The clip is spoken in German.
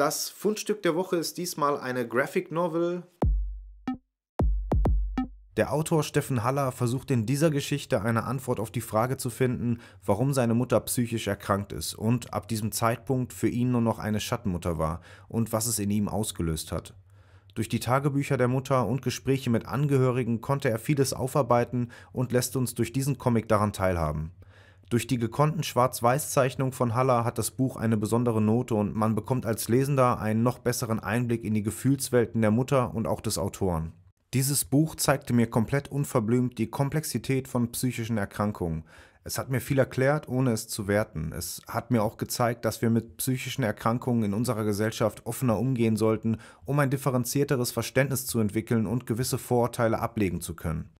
Das Fundstück der Woche ist diesmal eine Graphic Novel. Der Autor Steffen Haller versucht in dieser Geschichte eine Antwort auf die Frage zu finden, warum seine Mutter psychisch erkrankt ist und ab diesem Zeitpunkt für ihn nur noch eine Schattenmutter war und was es in ihm ausgelöst hat. Durch die Tagebücher der Mutter und Gespräche mit Angehörigen konnte er vieles aufarbeiten und lässt uns durch diesen Comic daran teilhaben. Durch die gekonnten Schwarz-Weiß-Zeichnungen von Haller hat das Buch eine besondere Note und man bekommt als Lesender einen noch besseren Einblick in die Gefühlswelten der Mutter und auch des Autoren. Dieses Buch zeigte mir komplett unverblümt die Komplexität von psychischen Erkrankungen. Es hat mir viel erklärt, ohne es zu werten. Es hat mir auch gezeigt, dass wir mit psychischen Erkrankungen in unserer Gesellschaft offener umgehen sollten, um ein differenzierteres Verständnis zu entwickeln und gewisse Vorurteile ablegen zu können.